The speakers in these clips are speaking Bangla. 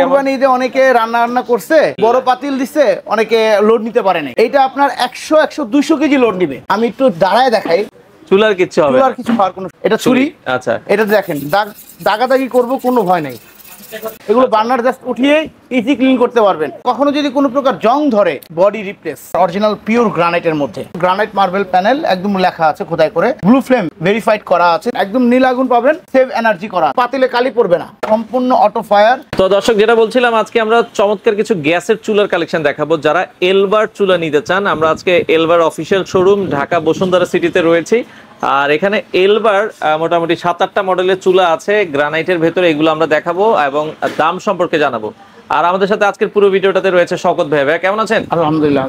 কোরবানি ঈদে অনেকে রান্না রান্না করছে বড় পাতিল দিছে অনেকে লোড নিতে পারে এইটা আপনার একশো একশো দুইশো কেজি লোড নিবে আমি একটু দাঁড়ায় দেখাই চুলার কিছু হবে চুলার কিছু কোনো এটা ছুরি আচ্ছা এটা দেখেন দাগ দাগাদাগি করবো কোনো ভয় নাই এগুলো বার্নার জাস্ট উঠিয়ে ইজি ক্লিন করতে পারবেন কখনো যদি কোনো প্রকার জং ধরে বডি রিপ্লেস অরিজিনাল পিওর গ্রানাইটের মধ্যে গ্রানাইট মার্বেল প্যানেল একদম লেখা আছে খোদাই করে ব্লু ফ্লেম ভেরিফাইড করা আছে একদম নীল আগুন পাবেন সেভ এনার্জি করা পাতিলে কালি পড়বে না সম্পূর্ণ অটো ফায়ার তো দর্শক যেটা বলছিলাম আজকে আমরা চমৎকার কিছু গ্যাসের চুলার কালেকশন দেখাবো যারা এলবার চুলা নিতে চান আমরা আজকে Elba official showroom Dhaka Bashundhara সিটিতে রয়েছি আর এখানে এলবার মোটামুটি সাত আটটা মডেলের চুলা আছে গ্রানাইটের ভেতরে এগুলো আমরা দেখাবো এবং দাম সম্পর্কে জানাবো আর আমাদের সাথে আজকের পুরো ভিডিওটাতে রয়েছে শকত ভাই ভাই কেমন আছেন আলহামদুলিল্লাহ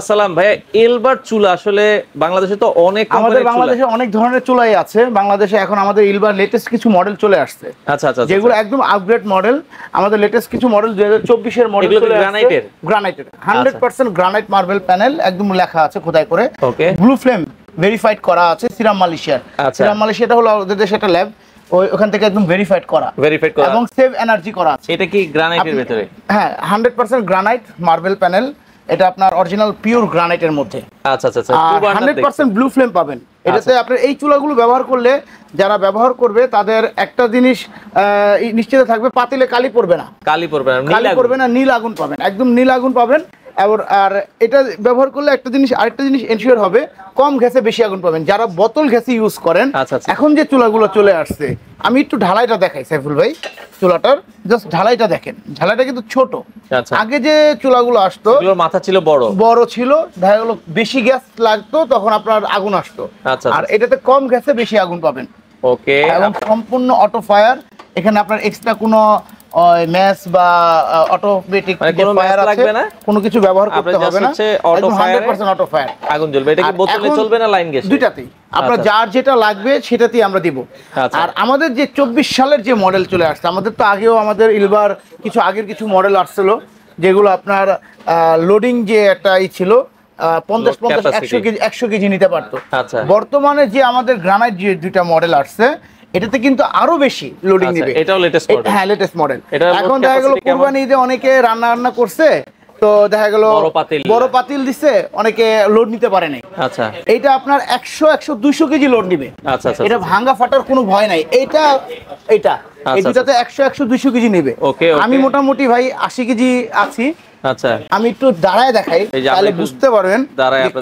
আসসালাম ভাই এলবার আসলে বাংলাদেশে তো অনেক আমাদের বাংলাদেশে অনেক ধরনের চুলাই আছে বাংলাদেশে এখন আমাদের লেটেস্ট কিছু মডেল চলে আসছে আচ্ছা আচ্ছা, আচ্ছা যেগুলো আচ্ছা। একদম আপগ্রেড মডেল আমাদের লেটেস্ট কিছু মডেল হাজার চব্বিশের মডেল চলে গ্রানাইটের গ্রানাইট মার্বেল প্যানেল একদম লেখা আছে খোদাই করে ওকে ব্লু ফ্লেম ভেরিফাইড করা আছে সিরাম মালয়েশিয়ার আচ্ছা। সিরাম মালয়েশিয়াটা হলো আমাদের দেশে একটা ল্যাব থেকে একদম ভেরিফাইড করা ভেরিফাইড করা এবং সেভ এনার্জি করা এটা কি গ্রানাইটের ভিতরে হ্যাঁ 100% গ্রানাইট মার্বেল প্যানেল এটা আপনার অরিজিনাল পিওর গ্রানাইটের মধ্যে আচ্ছা আচ্ছা আচ্ছা 100% ব্লু ফ্লেম পাবেন এটাতে আচ্ছা। আপনার এই চুলাগুলো ব্যবহার করলে যারা ব্যবহার করবে তাদের একটা জিনিস নিশ্চিত থাকবে পাতিলে কালি পড়বে না কালি পড়বে না কালি পড়বে না নীল আগুন পাবেন একদম নীল আগুন পাবেন আর এটা ব্যবহার করলে একটা জিনিস আরেকটা জিনিস এনশিওর হবে কম গ্যাসে বেশি আগুন পাবেন যারা বোতল গ্যাসে ইউজ করেন আচ্ছা, আচ্ছা। এখন যে চুলাগুলো চলে আসছে আমি একটু ঢালাইটা দেখাই সাইফুল ভাই চুলাটার জাস্ট ঢালাইটা দেখেন ঢালাইটা কিন্তু ছোট আচ্ছা। আগে যে চুলাগুলো আসতো মাথা ছিল বড় বড় ছিল দেখা গেলো বেশি গ্যাস লাগতো তখন আপনার আগুন আসতো আর এটাতে কম গ্যাসে বেশি আগুন পাবেন ওকে এবং সম্পূর্ণ অটো ফায়ার এখানে আপনার এক্সট্রা কোনো ম্যাচ বা অটোমেটিক মানে ফায়ার কোনো কিছু ব্যবহার করতে হবে না অটো ফায়ার 100% অটো ফায়ার আগুন জ্বলবে এটা কি বোতলে চলবে না লাইন গ্যাস আপনার আচ্ছা। যার যেটা লাগবে সেটাতেই আমরা দিব আচ্ছা। আর আমাদের যে 24 সালের যে মডেল চলে আসছে আমাদের তো আগেও আমাদের ইলবার কিছু আগের কিছু মডেল আসছিল যেগুলো আপনার লোডিং যে একটা ই ছিল পঞ্চাশ পঞ্চাশ একশো কেজি একশো কেজি নিতে পারতো আচ্ছা। বর্তমানে যে আমাদের গ্রানাইট যে দুইটা মডেল আসছে এটাতে কিন্তু আরো বেশি লোডিং দিবে আচ্ছা, এটাও লেটেস্ট মডেল হ্যাঁ লেটেস্ট মডেল এখন দেখা গেল কুরবানি ঈদে অনেকে রান্না রান্না করছে তো দেখা গেল বড় পাতিল দিছে অনেকে লোড নিতে পারে নাই আচ্ছা এটা আপনার একশো একশো দুইশো কেজি লোড নিবে আচ্ছা, আচ্ছা, এটা ভাঙা ফাটার কোনো ভয় নাই এটা এটা এই দুটাতে একশো একশো দুইশো কেজি নেবে আমি মোটামুটি ভাই আশি কেজি আছি আচ্ছা আমি একটু দাঁড়ায় দেখাই তাহলে বুঝতে পারবেন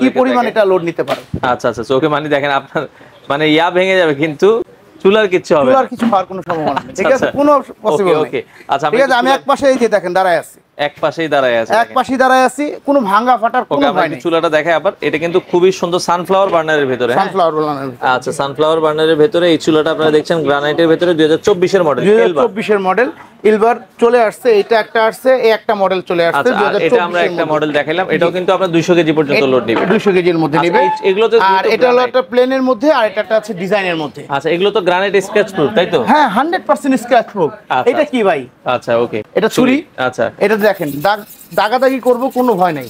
কি পরিমাণ এটা লোড নিতে পারে আচ্ছা আচ্ছা চোখে মানে দেখেন আপনার মানে ইয়া ভেঙে যাবে কিন্তু চুলার কিছু হবে চুলার কিছু হওয়ার কোনো সম্ভাবনা নেই ঠিক আছে আচ্ছা। কোনো পসিবল ওকে আচ্ছা ঠিক আছে আমি এক পাশে এই যে দেখেন দাঁড়ায় আছি এক দাঁড়ায় আছে এক দাঁড়ায় আছি কোনো ভাঙা ফাটার কোনো ভয় এটা কিন্তু খুবই সুন্দর সানফ্লাওয়ার বার্নারের ভিতরে সানফ্লাওয়ার বার্নার আচ্ছা চুলাটা দেখছেন গ্রানাইটের এর মডেল মডেল চলে আসছে এটা একটা মডেল আচ্ছা, এটা আমরা একটা মডেল দেখাইলাম এটাও কিন্তু আপনার 200 কেজি পর্যন্ত লোড নেবে 200 কেজির মধ্যে আচ্ছা, এগুলো তো আর এটা হলো একটা প্লেনের মধ্যে আর এটা আছে ডিজাইনের মধ্যে আচ্ছা এগুলো তো গ্রানাইট স্ক্র্যাচ প্রুফ তাই তো হ্যাঁ হান্ড্রেড 100% স্ক্যাচ প্রুফ এটা কি ভাই আচ্ছা ওকে এটা ছুরি আচ্ছা এটা দেখেন দাগ দাগাদাগি করব কোনো ভয় নাই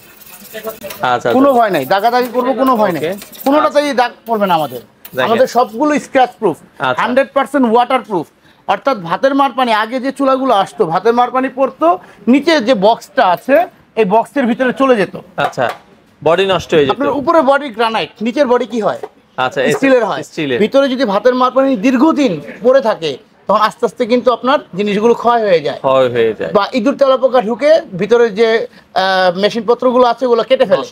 আচ্ছা, কোনো আচ্ছা। ভয় নাই দাগাদাগি করবো কোনো ভয় নাই কোনোটাতেই দাগ পড়বে না আমাদের আমাদের সবগুলো scratch proof hundred percent water proof অর্থাৎ ভাতের মার পানি আগে যে চুলাগুলো আসতো ভাতের মার পানি পড়তো নিচে যে বক্সটা আছে এই বক্সের ভিতরে চলে যেত আচ্ছা বডি নষ্ট হয়ে যেত আপনার উপরে বডি গ্রানাইট নিচের বডি কি হয় আচ্ছা স্টিলের হয় ভিতরে যদি ভাতের মার পানি দীর্ঘদিন পড়ে থাকে তখন আস্তে আস্তে কিন্তু আপনার জিনিসগুলো ক্ষয় হয়ে যায় বা ইঁদুর তেলাপোকা ঢুকে ভিতরে যে মেশিন পত্রগুলো আছে ওগুলো কেটে ফেলে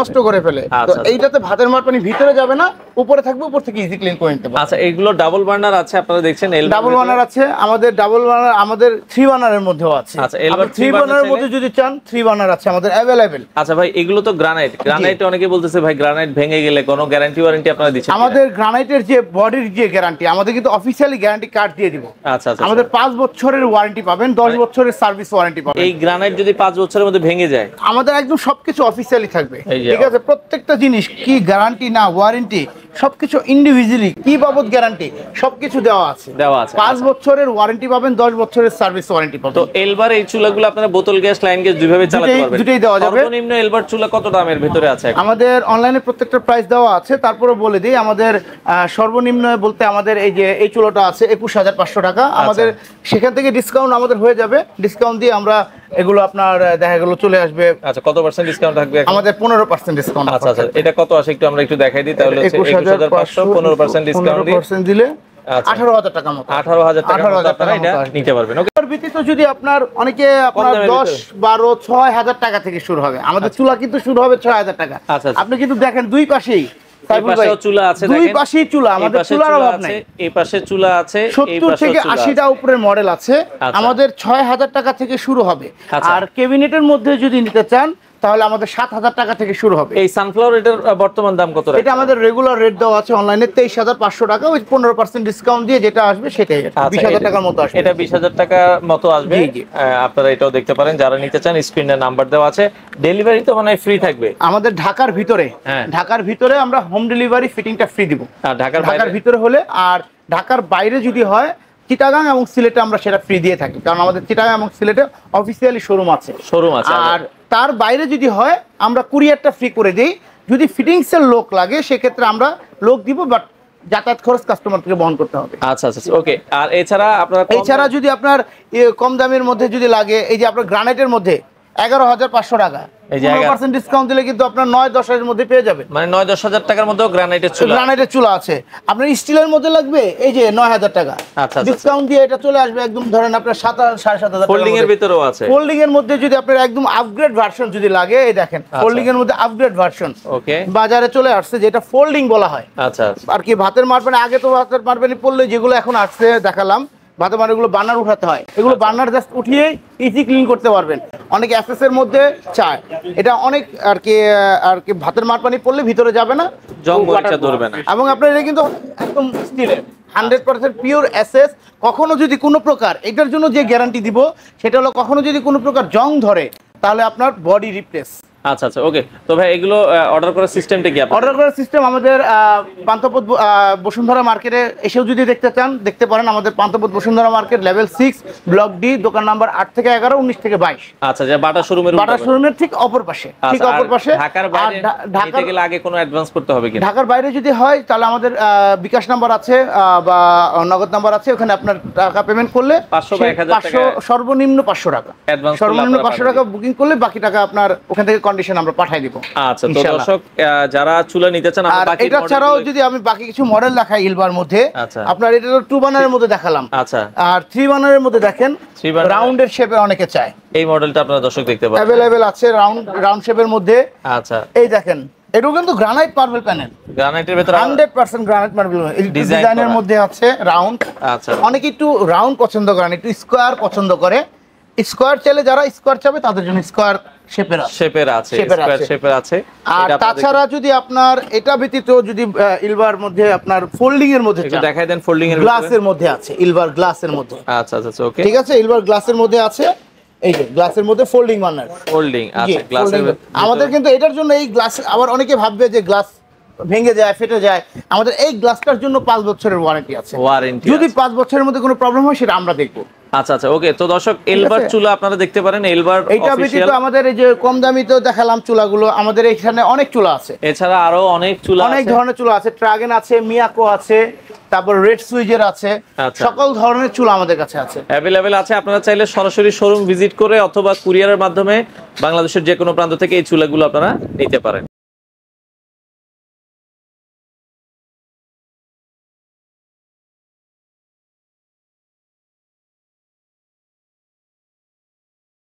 নষ্ট করে ফেলে আচ্ছা, আচ্ছা। এইটাতে ভাতের মার পানি ভিতরে যাবে না উপরে থাকবে উপর থেকে ইজি ক্লিন করে নিতে পারবে আচ্ছা এগুলো ডাবল বার্নার আছে আপনারা দেখছেন ডাবল বার্নার আছে আমাদের ডাবল বার্নার আমাদের থ্রি বার্নারের মধ্যেও আছে আচ্ছা থ্রি বার্নারের মধ্যে যদি চান থ্রি বার্নার আছে আমাদের অ্যাভেলেবেল আচ্ছা ভাই এগুলো তো গ্রানাইট গ্রানাইট অনেকে বলতেছে ভাই গ্রানাইট ভেঙে গেলে কোনো গ্যারান্টি ওয়ারেন্টি আপনারা দিচ্ছেন আমাদের গ্রানাইটের যে বডির যে গ্যারান্টি আমাদের কিন্তু অফিসিয়ালি গ্যারান্টি কার্ড দিয়ে দিব আচ্ছা আচ্ছা, আচ্ছা। আমাদের 5 বছরের ওয়ারেন্টি পাবেন 10 বছরের সার্ভিস ওয়ারেন্টি পাবেন এই গ্রানাইট যদি 5 বছরের মধ্যে ভেঙে যায় আমাদের একদম সবকিছু অফিসিয়ালি থাকবে ঠিক আছে প্রত্যেকটা জিনিস কি গ্যারান্টি না ওয়ারেন্টি সবকিছু ইন্ডিভিজুয়ালি কি বাবদ গ্যারান্টি সবকিছু দেওয়া আছে দেওয়া আছে পাঁচ বছরের ওয়ারেন্টি পাবেন দশ বছরের সার্ভিস ওয়ারেন্টি পাবেন তো এলবার এই চুলাগুলো আপনারা বোতল গ্যাস লাইন গ্যাস দুইভাবে চালাতে পারবেন দুটেই দেওয়া যাবে সর্বনিম্ন এলবার চুলা কত দামের ভিতরে আছে আমাদের অনলাইনে প্রত্যেকটা প্রাইস দেওয়া আছে তারপরে বলে দিই আমাদের সর্বনিম্ন বলতে আমাদের এই যে এই চুলাটা আছে একুশ হাজার পাঁচশো টাকা আচ্ছা। আমাদের সেখান থেকে ডিসকাউন্ট আমাদের হয়ে যাবে ডিসকাউন্ট দিয়ে আমরা এগুলো আপনার দেখা গেল চলে আসবে আচ্ছা কত পার্সেন্ট ডিসকাউন্ট থাকবে আমাদের 15% ডিসকাউন্ট আচ্ছা আচ্ছা এটা কত আছে একটু আমরা একটু দেখাই দিই তাহলে হচ্ছে 21500 15% ডিসকাউন্ট দিলে 18000 আচ্ছা। টাকা মতো 18000 টাকা এটা নিতে পারবেন ওকে ভিত্তিতে যদি আপনার অনেকে আপনার 10 12 6000 টাকা থেকে শুরু হবে আমাদের আচ্ছা। চুলা কিন্তু শুরু হবে 6000 টাকা আচ্ছা, আপনি কিন্তু দেখেন দুই পাশেই চুলা আছে চুলা আমাদের ছয় হাজার চুলা আছে থেকে মডেল আছে আমাদের টাকা থেকে শুরু হবে আচ্ছা। আর কেবিনেটের মধ্যে যদি নিতে চান তাহলে আমাদের সাত হাজার টাকা থেকে শুরু হবে এই সানফ্লাওয়ার রেটের বর্তমান দাম কত এটা আমাদের রেগুলার রেট দেওয়া আছে অনলাইনে তেইশ হাজার পাঁচশো টাকা ওই পনেরো পার্সেন্ট ডিসকাউন্ট দিয়ে যেটা আসবে সেটাই আচ্ছা, বিশ হাজার টাকার মতো আসবে এটা বিশ হাজার টাকার মতো আসবে আপনারা এটাও দেখতে পারেন যারা নিতে চান স্ক্রিনে নাম্বার দেওয়া আছে ডেলিভারি তো মানে ফ্রি থাকবে আমাদের ঢাকার ভিতরে হ্যাঁ। ঢাকার ভিতরে আমরা হোম ডেলিভারি ফিটিংটা ফ্রি দিব ঢাকার ঢাকার ভিতরে হলে আর ঢাকার বাইরে যদি হয় চিটাগাং এবং সিলেটে আমরা সেটা ফ্রি দিয়ে থাকি কারণ আমাদের চিটাগাং এবং সিলেটে অফিসিয়ালি শোরুম আছে শোরুম আছে আচ্ছা। আর তার বাইরে যদি হয় আমরা কুরিয়ারটা ফ্রি করে দিই যদি ফিটিংসের লোক লাগে সেক্ষেত্রে আমরা লোক দিব বাট যাতায়াত খরচ থেকে বহন করতে হবে আচ্ছা আচ্ছা ওকে আচ্ছা, আর এছাড়া আপনার এছাড়া যদি আপনার কম দামের মধ্যে যদি লাগে এই যে আপনার গ্রানাইটের মধ্যে এগারো হাজার পাঁচশো টাকা পার্সেন্ট দিলে কিন্তু নয় দশ মধ্যে গ্রানাইটের মানে চুলা আছে আপনার স্টিলের মধ্যে লাগবে ডিসকাউন্ট আচ্ছা, আচ্ছা, আচ্ছা। দিয়ে দেখেন এর মধ্যে আপগ্রেড ভার্সন ওকে বাজারে চলে আসছে যেটা ফোল্ডিং বলা হয় আর কি ভাতের মারবেন আগে তো ভাতের মারবেন পড়লে যেগুলো এখন আসছে দেখালাম ভাতের মারগুলো বানার উঠাতে হয় এগুলো বানার জাস্ট উঠিয়ে ইজি ক্লিন করতে পারবেন অনেক অ্যাসেসের মধ্যে চায় এটা অনেক আর কি আর কি ভাতের মার পানি পড়লে ভিতরে যাবে না ধরবে না এবং আপনার এটা কিন্তু একদম স্টিলের হান্ড্রেড পার্সেন্ট পিওর অ্যাসেস কখনো যদি কোনো প্রকার এটার জন্য যে গ্যারান্টি দিব সেটা হলো কখনো যদি কোনো প্রকার জং ধরে তাহলে আপনার বডি রিপ্লেস আচ্ছা আচ্ছা ওকে তো ভাই এগুলো অর্ডার করার সিস্টেমটা কি অর্ডার করার সিস্টেম আমাদের পান্তপথ বসুন্ধরা মার্কেটে এসেও যদি দেখতে চান দেখতে পারেন আমাদের Panthapath Bashundhara market level six block D দোকান নাম্বার আট থেকে এগারো উনিশ থেকে বাইশ আচ্ছা যে বাটা শোরুমের বাটা শোরুমের ঠিক অপর পাশে আচ্ছা, ঠিক অপর পাশে ঢাকার বাইরে ঢাকার গেলে আগে কোনো অ্যাডভান্স করতে হবে কি ঢাকার বাইরে যদি হয় তাহলে আমাদের বিকাশ নাম্বার আছে বা নগদ নাম্বার আছে ওখানে আপনার টাকা পেমেন্ট করলে পাঁচশো সর্বনিম্ন পাঁচশো টাকা সর্বনিম্ন পাঁচশো টাকা বুকিং করলে বাকি টাকা আপনার ওখান থেকে কন্ডিশন আমরা পাঠিয়ে দিব আচ্ছা তো দর্শক যারা চুলা নিতে চান আমরা বাকি এটা ছাড়াও যদি আমি বাকি কিছু মডেল দেখাই ইলবার মধ্যে আচ্ছা। আপনার এটা তো টু বানারের মধ্যে দেখালাম আচ্ছা আর থ্রি বানারের মধ্যে দেখেন রাউন্ডের শেপে অনেকে চায় এই মডেলটা আপনারা দর্শক দেখতে পাবেন अवेलेबल আছে রাউন্ড রাউন্ড শেপের মধ্যে আচ্ছা এই দেখেন এটাও কিন্তু গ্রানাইট মার্বেল প্যানেল গ্রানাইটের ভিতরে 100% গ্রানাইট মার্বেল ডিজাইনের মধ্যে আছে রাউন্ড আচ্ছা অনেকে একটু রাউন্ড পছন্দ করেন একটু স্কয়ার পছন্দ করে স্কোয়ার চাইলে যারা স্কোয়ার চাবে তাদের জন্য স্কোয়ার তাছাড়া যদি আপনার এটা ব্যতীত যদি দেখাই দেন আছে আচ্ছা, আচ্ছা, আচ্ছা, ঠিক আছে এই গ্লাসের মধ্যে ফোল্ডিং ফোল্ডিং আচ্ছা আমাদের কিন্তু এটার জন্য এই গ্লাস আবার অনেকে ভাববে যে গ্লাস ভেঙে যায় ফেটে যায় আমাদের এই গ্লাসটার জন্য পাঁচ বছরের ওয়ারেন্টি আছে ওয়ারেন্টি যদি পাঁচ বছরের মধ্যে কোনো প্রবলেম হয় সেটা আমরা দেখবো আচ্ছা আচ্ছা ওকে তো দর্শক এলবার চুলা আপনারা দেখতে পারেন এলবার এটা ব্যতীত আমাদের এই যে কম দামি তো দেখালাম চুলাগুলো আমাদের এখানে অনেক চুলা আছে এছাড়া আরো অনেক চুলা অনেক ধরনের চুলা আছে ট্রাগেন আছে মিয়াকো আছে তারপর রেড সুইজের আছে আচ্ছা। সকল ধরনের চুলা আমাদের কাছে আছে অ্যাভেলেবেল আছে আপনারা চাইলে সরাসরি শোরুম ভিজিট করে অথবা কুরিয়ারের মাধ্যমে বাংলাদেশের যে কোনো প্রান্ত থেকে এই চুলাগুলো আপনারা নিতে পারেন